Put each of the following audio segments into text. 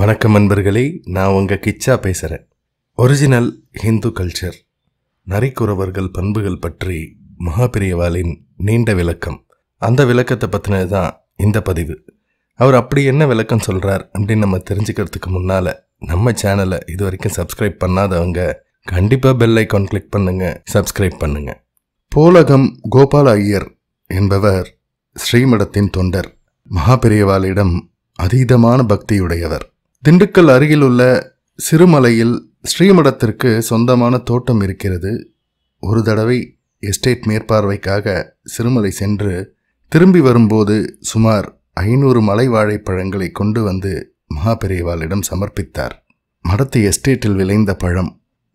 வணக்கம் நண்பர்களே நான் உங்கள் கிச்சா பேசுகிறேன் ஒரிஜினல் ஹிந்து கல்ச்சர் நரிக்குறவர்கள் பண்புகள் பற்றி மகாபிரியவாளின் நீண்ட விளக்கம் அந்த விளக்கத்தை பற்றினது தான் இந்த பதிவு அவர் அப்படி என்ன விளக்கம் சொல்கிறார் அப்படின்னு நம்ம தெரிஞ்சுக்கிறதுக்கு முன்னால் நம்ம சேனலை இது வரைக்கும் சப்ஸ்கிரைப் பண்ணாதவங்க கண்டிப்பாக பெல் ஐக்கான் கிளிக் பண்ணுங்கள் சப்ஸ்கிரைப் பண்ணுங்கள் போலகம் கோபால ஐயர் என்பவர் ஸ்ரீமடத்தின் தொண்டர் மகாபெரியவாளிடம் அதீதமான பக்தியுடையவர் திண்டுக்கல் அருகிலுள்ள சிறுமலையில் ஸ்ரீமடத்திற்கு சொந்தமான தோட்டம் இருக்கிறது ஒரு தடவை எஸ்டேட் மேற்பார்வைக்காக சிறுமலை சென்று திரும்பி வரும்போது சுமார் ஐநூறு மலை வாழைப்பழங்களை கொண்டு வந்து மகாபெரியவாளிடம் சமர்ப்பித்தார் மடத்து எஸ்டேட்டில் விளைந்த பழம்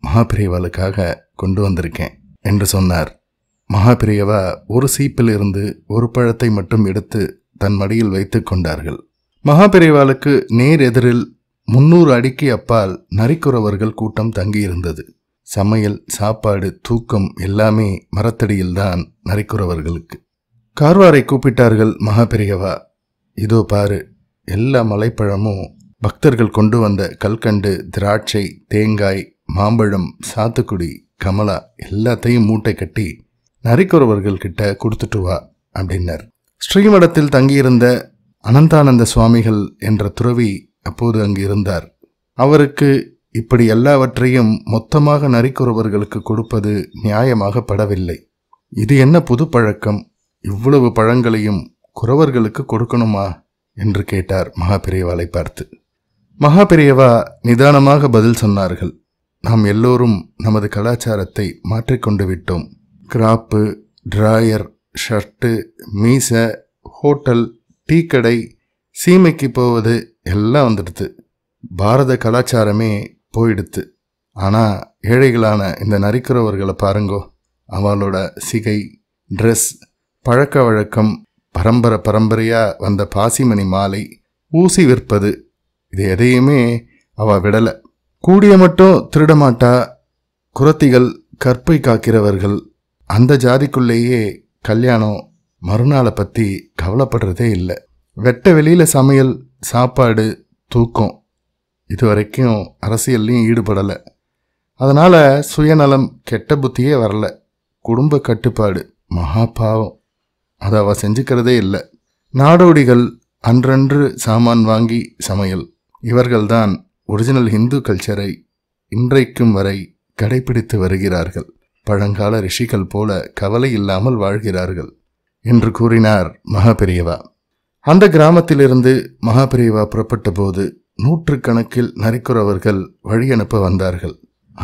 மகாபெரியவாளுக்காக கொண்டு வந்திருக்கேன் என்று சொன்னார் மகாபிரியவா ஒரு சீப்பிலிருந்து ஒரு பழத்தை மட்டும் எடுத்து தன் மடியில் வைத்துக் கொண்டார்கள் மகாபிரியவாளுக்கு நேர் எதிரில் முன்னூறு அடிக்கு அப்பால் நரிக்குறவர்கள் கூட்டம் தங்கியிருந்தது சமையல் சாப்பாடு தூக்கம் எல்லாமே மரத்தடியில்தான் நரிக்குறவர்களுக்கு கார்வாரை கூப்பிட்டார்கள் மகா பெரியவா இதோ பாரு எல்லா மலைப்பழமும் பக்தர்கள் கொண்டு வந்த கல்கண்டு திராட்சை தேங்காய் மாம்பழம் சாத்துக்குடி கமலா எல்லாத்தையும் மூட்டை கட்டி நரிக்குறவர்கள் கிட்ட கொடுத்துட்டு வா அப்படின்னார் ஸ்ரீமடத்தில் தங்கியிருந்த அனந்தானந்த சுவாமிகள் என்ற துறவி அப்போது அங்கு இருந்தார் அவருக்கு இப்படி எல்லாவற்றையும் மொத்தமாக நரிக்குறவர்களுக்கு கொடுப்பது நியாயமாக படவில்லை இது என்ன புது பழக்கம் இவ்வளவு பழங்களையும் குறவர்களுக்கு கொடுக்கணுமா என்று கேட்டார் மகாபெரியவாளை பார்த்து மகாபெரியவா நிதானமாக பதில் சொன்னார்கள் நாம் எல்லோரும் நமது கலாச்சாரத்தை மாற்றிக்கொண்டு விட்டோம் கிராப்பு டிராயர் ஷர்ட்டு மீச ஹோட்டல் டீ கடை சீமைக்கு போவது எல்லாம் வந்துடுது பாரத கலாச்சாரமே போயிடுத்து ஆனால் ஏழைகளான இந்த நரிக்கிறவர்களை பாருங்கோ அவளோட சிகை ட்ரெஸ் பழக்க வழக்கம் பரம்பரை பரம்பரையாக வந்த பாசிமணி மாலை ஊசி விற்பது இது எதையுமே அவள் விடலை கூடிய மட்டும் திருடமாட்டா குரத்திகள் கற்பை காக்கிறவர்கள் அந்த ஜாதிக்குள்ளேயே கல்யாணம் மறுநாளை பற்றி கவலைப்படுறதே இல்லை வெட்ட வெளியில் சமையல் சாப்பாடு தூக்கம் இது வரைக்கும் அரசியல்லையும் ஈடுபடலை அதனால் சுயநலம் கெட்ட புத்தியே வரல குடும்ப கட்டுப்பாடு மகா பாவம் அதை அவள் செஞ்சுக்கிறதே இல்லை நாடோடிகள் அன்றன்று சாமான் வாங்கி சமையல் இவர்கள்தான் ஒரிஜினல் ஹிந்து கல்ச்சரை இன்றைக்கும் வரை கடைபிடித்து வருகிறார்கள் பழங்கால ரிஷிகள் போல கவலை இல்லாமல் வாழ்கிறார்கள் என்று கூறினார் மகா பெரியவா அந்த கிராமத்திலிருந்து மகாபிரிவா புறப்பட்ட போது நூற்றுக்கணக்கில் நரிக்குறவர்கள் வழி அனுப்ப வந்தார்கள்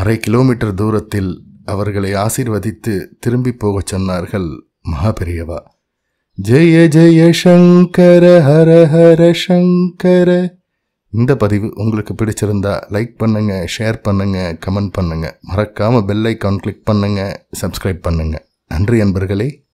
அரை கிலோமீட்டர் தூரத்தில் அவர்களை ஆசிர்வதித்து திரும்பி போகச் சொன்னார்கள் மகாபிரியவா ஜெய ஜெய சங்கர ஹர ஹர சங்கர இந்த பதிவு உங்களுக்கு பிடிச்சிருந்தா லைக் பண்ணுங்க ஷேர் பண்ணுங்க கமெண்ட் பண்ணுங்க மறக்காம பெல் ஐக்கான் கிளிக் பண்ணுங்க சப்ஸ்கிரைப் பண்ணுங்க நன்றி அன்பர்களே